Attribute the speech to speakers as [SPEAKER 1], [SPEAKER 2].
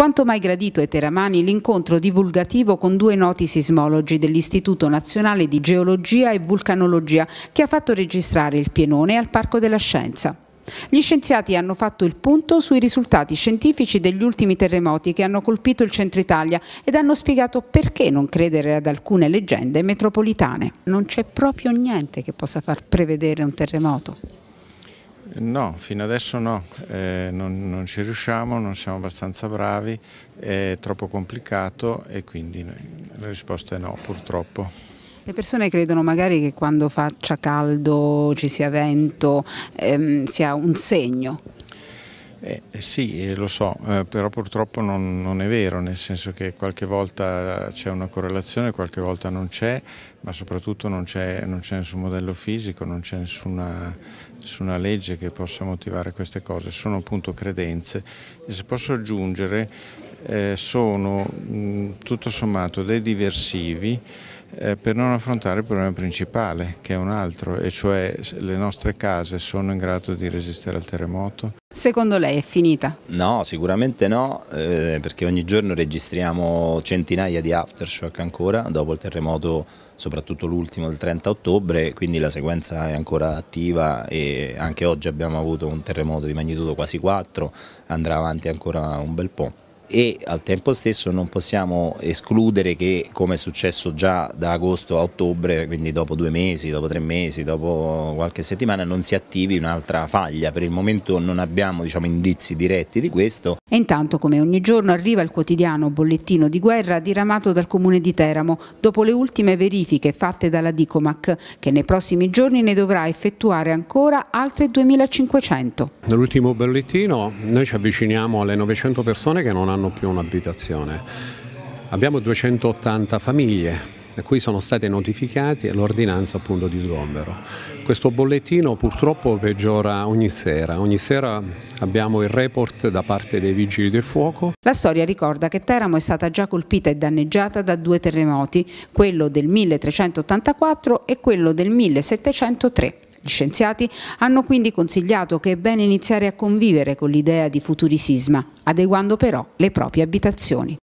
[SPEAKER 1] Quanto mai gradito ai teramani l'incontro divulgativo con due noti sismologi dell'Istituto Nazionale di Geologia e Vulcanologia che ha fatto registrare il pienone al Parco della Scienza. Gli scienziati hanno fatto il punto sui risultati scientifici degli ultimi terremoti che hanno colpito il centro Italia ed hanno spiegato perché non credere ad alcune leggende metropolitane. Non c'è proprio niente che possa far prevedere un terremoto.
[SPEAKER 2] No, fino adesso no, eh, non, non, ci riusciamo, non siamo abbastanza bravi, è troppo complicato e quindi la risposta è no, purtroppo.
[SPEAKER 1] Le persone credono magari che quando faccia caldo, ci sia vento, ehm, sia un segno. Eh,
[SPEAKER 2] eh, sì, eh, lo so, eh, però purtroppo non, non, è vero, nel senso che qualche volta c'è una correlazione, qualche volta non c'è, ma soprattutto non c'è, nessun modello fisico, non c'è nessuna, nessuna, legge che possa motivare queste cose, sono appunto credenze e se posso aggiungere eh, sono mh, mm, tutto sommato dei diversivi eh, per non affrontare il problema principale che è un altro e cioè le nostre case sono in grado di resistere al terremoto.
[SPEAKER 1] Secondo lei è finita?
[SPEAKER 2] No, sicuramente
[SPEAKER 3] no, eh, perché ogni giorno registriamo centinaia di aftershock ancora dopo il terremoto, soprattutto l'ultimo del 30 ottobre, quindi la sequenza è ancora attiva e anche oggi abbiamo avuto un terremoto di magnitudo quasi 4, andrà avanti ancora un bel po' e al tempo stesso non possiamo escludere che come è successo già da agosto a ottobre, quindi dopo due mesi, dopo tre mesi, dopo qualche settimana non si attivi un'altra faglia, per il momento non abbiamo diciamo, indizi diretti di questo.
[SPEAKER 1] E intanto come ogni giorno arriva il quotidiano bollettino di guerra diramato dal comune di Teramo dopo le ultime verifiche fatte dalla Dicomac che nei prossimi giorni ne dovrà effettuare ancora altre 2500.
[SPEAKER 4] Nell'ultimo bollettino noi ci avviciniamo alle 900 persone che non hanno hanno più un'abitazione. Abbiamo 280 famiglie a cui sono state notificate l'ordinanza appunto di sgombero. Questo bollettino purtroppo peggiora ogni sera, ogni sera abbiamo il report da parte dei vigili del
[SPEAKER 1] fuoco. La storia ricorda che Teramo è stata già colpita e danneggiata da due terremoti, quello del 1384 e quello del 1703. Gli scienziati hanno quindi consigliato che è bene iniziare a convivere con l'idea di futuri sisma, adeguando però le proprie abitazioni.